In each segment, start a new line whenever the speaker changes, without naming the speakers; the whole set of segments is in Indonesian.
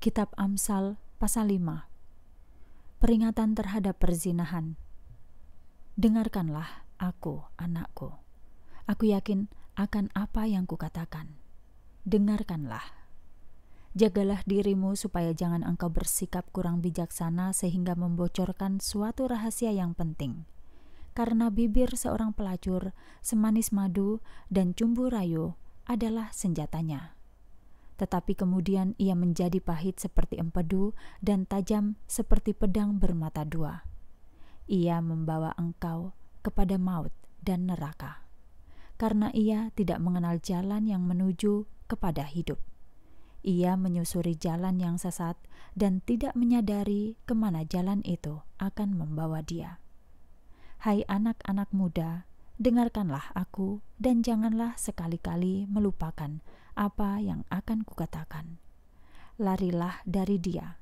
Kitab Amsal pasal 5 Peringatan terhadap perzinahan Dengarkanlah aku, anakku. Aku yakin akan apa yang kukatakan. Dengarkanlah. Jagalah dirimu supaya jangan engkau bersikap kurang bijaksana sehingga membocorkan suatu rahasia yang penting. Karena bibir seorang pelacur, semanis madu, dan cumbu rayu adalah senjatanya tetapi kemudian ia menjadi pahit seperti empedu dan tajam seperti pedang bermata dua. Ia membawa engkau kepada maut dan neraka, karena ia tidak mengenal jalan yang menuju kepada hidup. Ia menyusuri jalan yang sesat dan tidak menyadari kemana jalan itu akan membawa dia. Hai anak-anak muda, dengarkanlah aku dan janganlah sekali-kali melupakan apa yang akan kukatakan. Larilah dari dia,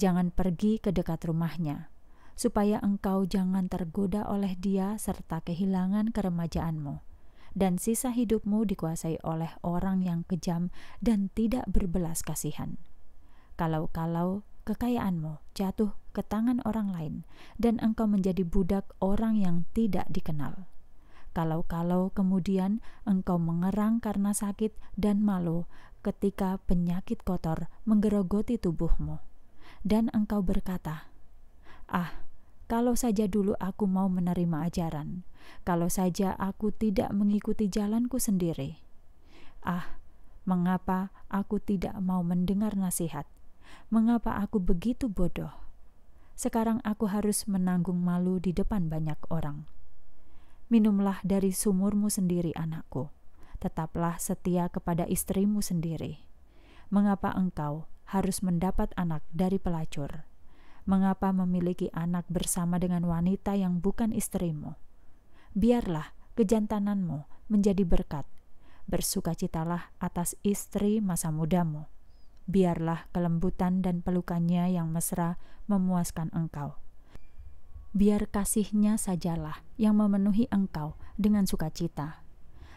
jangan pergi ke dekat rumahnya, supaya engkau jangan tergoda oleh dia serta kehilangan keremajaanmu, dan sisa hidupmu dikuasai oleh orang yang kejam dan tidak berbelas kasihan. Kalau-kalau kekayaanmu jatuh ke tangan orang lain, dan engkau menjadi budak orang yang tidak dikenal kalau-kalau kemudian engkau mengerang karena sakit dan malu ketika penyakit kotor menggerogoti tubuhmu, dan engkau berkata, "Ah, kalau saja dulu aku mau menerima ajaran, kalau saja aku tidak mengikuti jalanku sendiri, ah, mengapa aku tidak mau mendengar nasihat? Mengapa aku begitu bodoh?" Sekarang aku harus menanggung malu di depan banyak orang minumlah dari sumurmu sendiri anakku. Tetaplah setia kepada istrimu sendiri. Mengapa engkau harus mendapat anak dari pelacur? Mengapa memiliki anak bersama dengan wanita yang bukan istrimu? Biarlah kejantananmu menjadi berkat. Bersukacitalah atas istri masa mudamu biarlah kelembutan dan pelukannya yang mesra memuaskan engkau biar kasihnya sajalah yang memenuhi engkau dengan sukacita.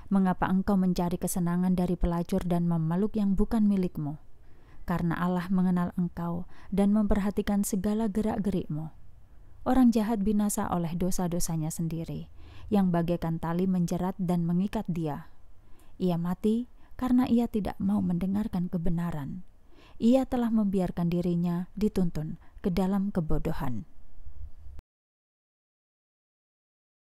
Mengapa engkau mencari kesenangan dari pelacur dan memeluk yang bukan milikmu? Karena Allah mengenal engkau dan memperhatikan segala gerak-gerikmu. Orang jahat binasa oleh dosa-dosanya sendiri, yang bagaikan tali menjerat dan mengikat dia. Ia mati karena ia tidak mau mendengarkan kebenaran. Ia telah membiarkan dirinya dituntun ke dalam kebodohan.